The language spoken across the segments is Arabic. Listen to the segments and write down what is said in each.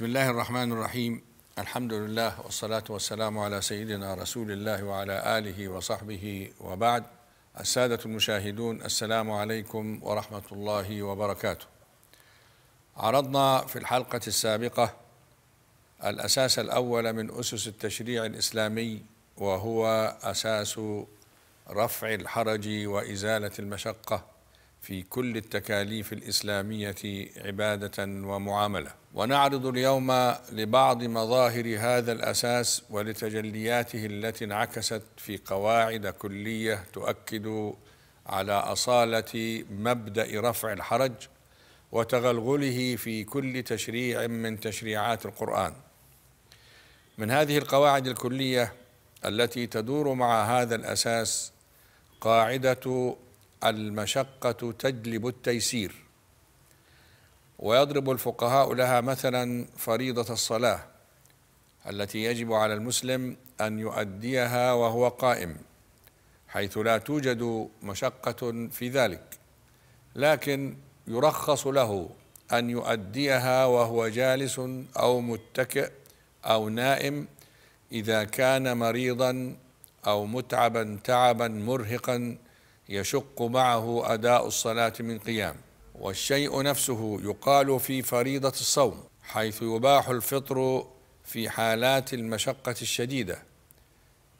بسم الله الرحمن الرحيم الحمد لله والصلاة والسلام على سيدنا رسول الله وعلى آله وصحبه وبعد السادة المشاهدون السلام عليكم ورحمة الله وبركاته عرضنا في الحلقة السابقة الأساس الأول من أسس التشريع الإسلامي وهو أساس رفع الحرج وإزالة المشقة في كل التكاليف الإسلامية عبادة ومعاملة ونعرض اليوم لبعض مظاهر هذا الأساس ولتجلياته التي انعكست في قواعد كلية تؤكد على أصالة مبدأ رفع الحرج وتغلغله في كل تشريع من تشريعات القرآن من هذه القواعد الكلية التي تدور مع هذا الأساس قاعدة المشقة تجلب التيسير ويضرب الفقهاء لها مثلا فريضة الصلاة التي يجب على المسلم أن يؤديها وهو قائم حيث لا توجد مشقة في ذلك لكن يرخص له أن يؤديها وهو جالس أو متكئ أو نائم إذا كان مريضا أو متعبا تعبا مرهقا يشق معه أداء الصلاة من قيام والشيء نفسه يقال في فريضة الصوم حيث يباح الفطر في حالات المشقة الشديدة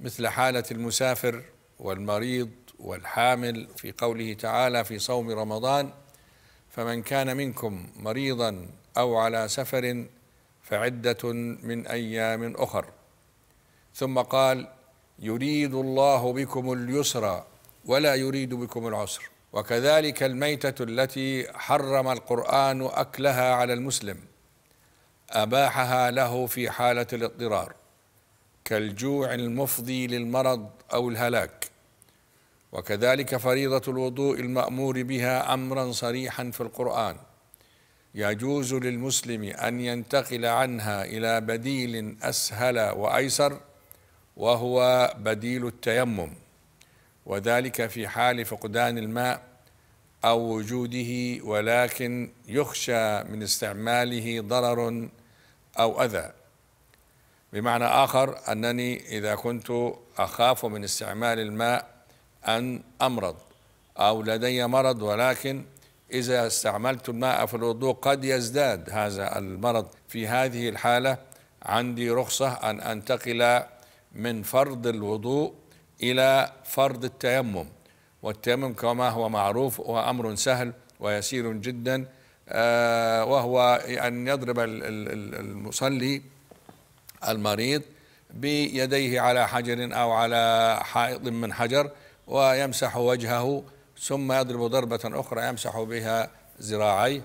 مثل حالة المسافر والمريض والحامل في قوله تعالى في صوم رمضان فمن كان منكم مريضا أو على سفر فعدة من أيام أخر ثم قال يريد الله بكم اليسر ولا يريد بكم العسر وكذلك الميتة التي حرم القرآن أكلها على المسلم أباحها له في حالة الاضطرار كالجوع المفضي للمرض أو الهلاك وكذلك فريضة الوضوء المأمور بها أمرا صريحا في القرآن يجوز للمسلم أن ينتقل عنها إلى بديل أسهل وأيسر وهو بديل التيمم وذلك في حال فقدان الماء أو وجوده ولكن يخشى من استعماله ضرر أو أذى بمعنى آخر أنني إذا كنت أخاف من استعمال الماء أن أمرض أو لدي مرض ولكن إذا استعملت الماء في الوضوء قد يزداد هذا المرض في هذه الحالة عندي رخصة أن أنتقل من فرض الوضوء إلى فرض التيمم والتيمم كما هو معروف هو أمر سهل ويسير جدا آه، وهو أن يضرب المصلي المريض بيديه على حجر أو على حائط من حجر ويمسح وجهه ثم يضرب ضربة أخرى يمسح بها ذراعيه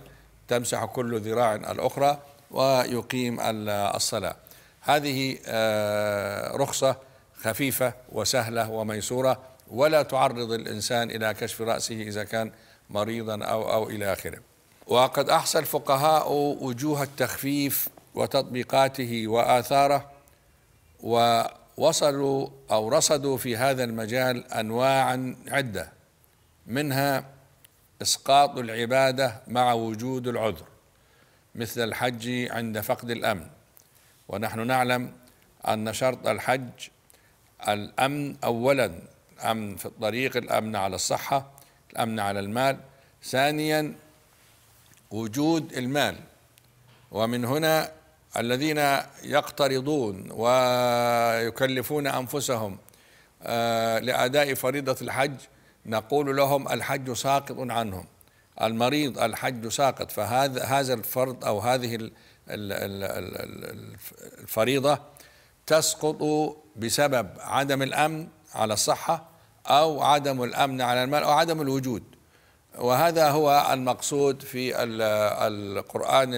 تمسح كل ذراع الأخرى ويقيم الصلاة هذه آه، رخصة خفيفة وسهلة وميسورة ولا تعرض الإنسان إلى كشف رأسه إذا كان مريضا أو أو إلى آخره وقد أحصى الفقهاء وجوه التخفيف وتطبيقاته وآثاره ووصلوا أو رصدوا في هذا المجال أنواعا عدة منها إسقاط العبادة مع وجود العذر مثل الحج عند فقد الأمن ونحن نعلم أن شرط الحج الأمن أولا أمن في الطريق الأمن على الصحة الأمن على المال ثانيا وجود المال ومن هنا الذين يقترضون ويكلفون أنفسهم آه، لأداء فريضة الحج نقول لهم الحج ساقط عنهم المريض الحج ساقط فهذا هذا الفرض أو هذه الفريضة تسقط بسبب عدم الامن على الصحه او عدم الامن على المال او عدم الوجود وهذا هو المقصود في القران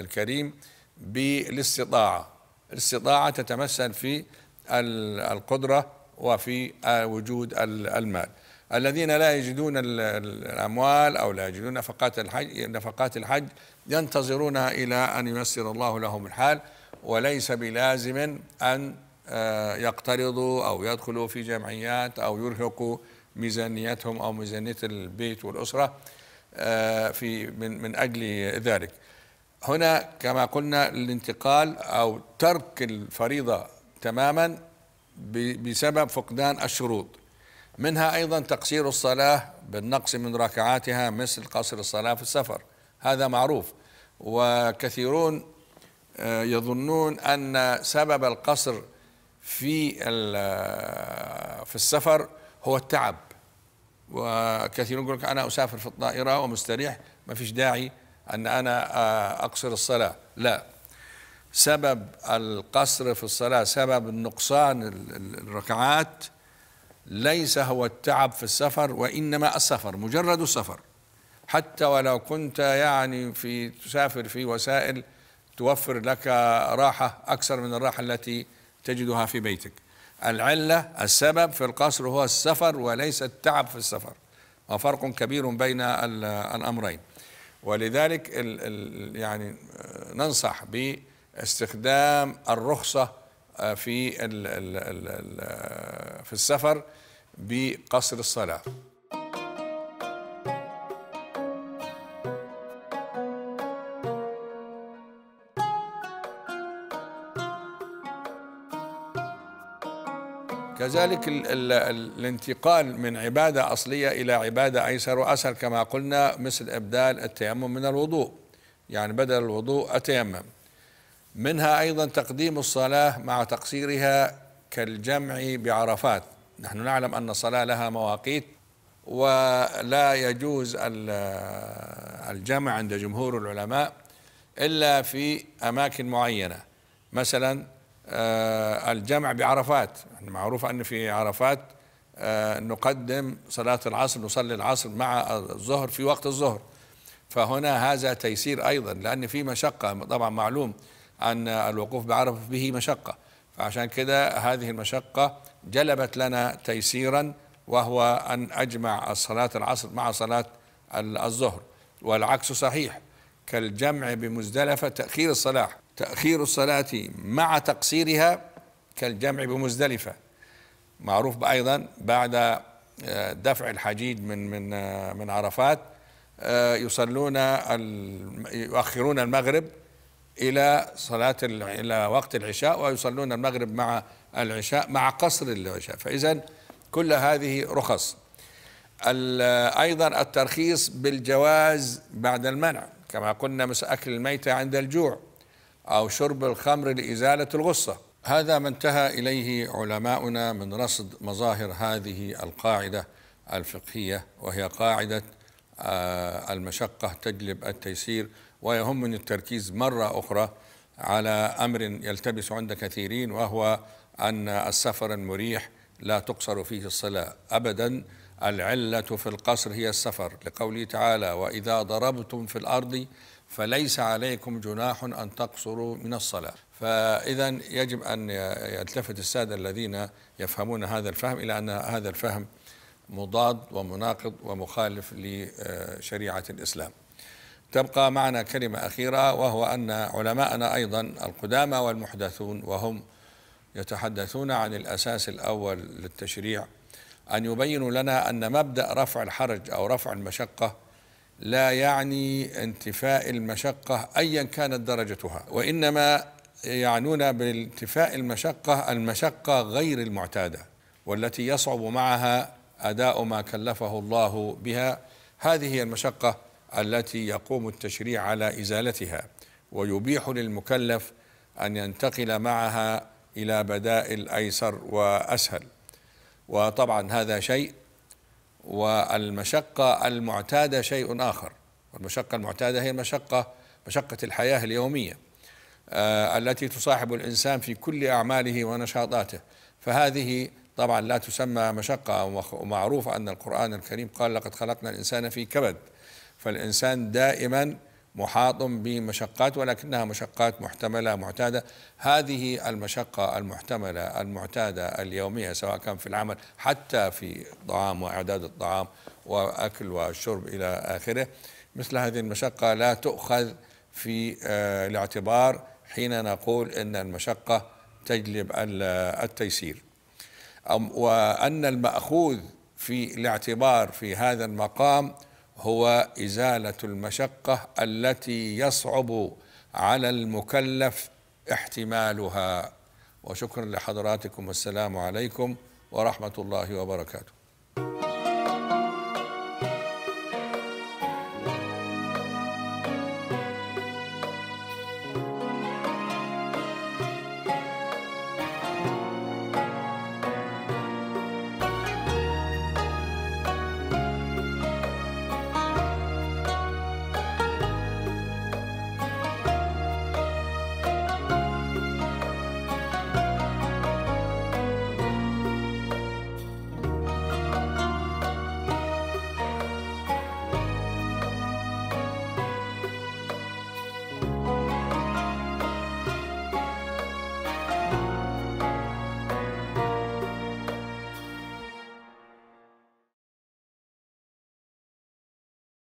الكريم بالاستطاعه الاستطاعه تتمثل في القدره وفي وجود المال الذين لا يجدون الاموال او لا يجدون نفقات الحج نفقات الحج ينتظرون الى ان ييسر الله لهم الحال وليس بلازم ان آه، يقترضوا أو يدخلوا في جمعيات أو يرهقوا ميزانيتهم أو ميزانية البيت والأسرة آه، في من, من أجل ذلك هنا كما قلنا الانتقال أو ترك الفريضة تماما بسبب فقدان الشروط منها أيضا تقصير الصلاة بالنقص من ركعاتها مثل قصر الصلاة في السفر هذا معروف وكثيرون آه، يظنون أن سبب القصر في في السفر هو التعب وكثيرون يقول لك انا اسافر في الطائره ومستريح ما فيش داعي ان انا اقصر الصلاه لا سبب القصر في الصلاه سبب النقصان الركعات ليس هو التعب في السفر وانما السفر مجرد السفر حتى ولو كنت يعني في تسافر في وسائل توفر لك راحه اكثر من الراحه التي تجدها في بيتك العلة السبب في القصر هو السفر وليس التعب في السفر وفرق كبير بين الأمرين ولذلك الـ الـ يعني آه، ننصح باستخدام الرخصة آه، في الـ الـ الـ آه، في السفر بقصر الصلاة كذلك ال ال الانتقال من عبادة أصلية إلى عبادة أيسر وأسهل كما قلنا مثل إبدال التيمم من الوضوء يعني بدل الوضوء أتيمم منها أيضا تقديم الصلاة مع تقصيرها كالجمع بعرفات نحن نعلم أن الصلاة لها مواقيت ولا يجوز الجمع عند جمهور العلماء إلا في أماكن معينة مثلا آه، الجمع بعرفات يعني معروف أن في عرفات آه، نقدم صلاة العصر نصلي العصر مع الظهر في وقت الظهر فهنا هذا تيسير أيضا لأن في مشقة طبعا معلوم أن الوقوف بعرفة به مشقة فعشان كده هذه المشقة جلبت لنا تيسيرا وهو أن أجمع صلاة العصر مع صلاة الظهر والعكس صحيح كالجمع بمزدلفة تأخير الصلاة تأخير الصلاة مع تقصيرها كالجمع بمزدلفة معروف أيضا بعد آه، دفع الحجيج من من آه، من عرفات آه، يصلون يؤخرون المغرب إلى صلاة إلى وقت العشاء ويصلون المغرب مع العشاء مع قصر العشاء فإذا كل هذه رخص أيضا الترخيص بالجواز بعد المنع كما قلنا مس أكل الميتة عند الجوع أو شرب الخمر لإزالة الغصة هذا ما انتهى إليه علماؤنا من رصد مظاهر هذه القاعدة الفقهية وهي قاعدة آه، المشقة تجلب التيسير ويهمني التركيز مرة أخرى على أمر يلتبس عند كثيرين وهو أن السفر المريح لا تقصر فيه الصلاة أبدا العلة في القصر هي السفر لقوله تعالى وإذا ضربتم في الأرض فليس عليكم جناح أن تقصروا من الصلاة فإذا يجب أن يلتفت السادة الذين يفهمون هذا الفهم إلى أن هذا الفهم مضاد ومناقض ومخالف لشريعة الإسلام تبقى معنا كلمة أخيرة وهو أن علماءنا أيضا القدامى والمحدثون وهم يتحدثون عن الأساس الأول للتشريع أن يبينوا لنا أن مبدأ رفع الحرج أو رفع المشقة لا يعني انتفاء المشقة أيا كانت درجتها وإنما يعنون بانتفاء المشقة المشقة غير المعتادة والتي يصعب معها أداء ما كلفه الله بها هذه هي المشقة التي يقوم التشريع على إزالتها ويبيح للمكلف أن ينتقل معها إلى بدائل أيسر وأسهل وطبعا هذا شيء والمشقة المعتادة شيء آخر والمشقة المعتادة هي مشقة مشقة الحياة اليومية آه، التي تصاحب الإنسان في كل أعماله ونشاطاته فهذه طبعا لا تسمى مشقة ومعروف أن القرآن الكريم قال لقد خلقنا الإنسان في كبد فالإنسان دائما محاط بمشقات ولكنها مشقات محتملة معتادة هذه المشقة المحتملة المعتادة اليومية سواء كان في العمل حتى في الطعام وإعداد الطعام وأكل والشرب إلى آخره مثل هذه المشقة لا تؤخذ في آه، الاعتبار حين نقول أن المشقة تجلب التيسير وأن المأخوذ في الاعتبار في هذا المقام هو إزالة المشقة التي يصعب على المكلف احتمالها وشكرا لحضراتكم والسلام عليكم ورحمة الله وبركاته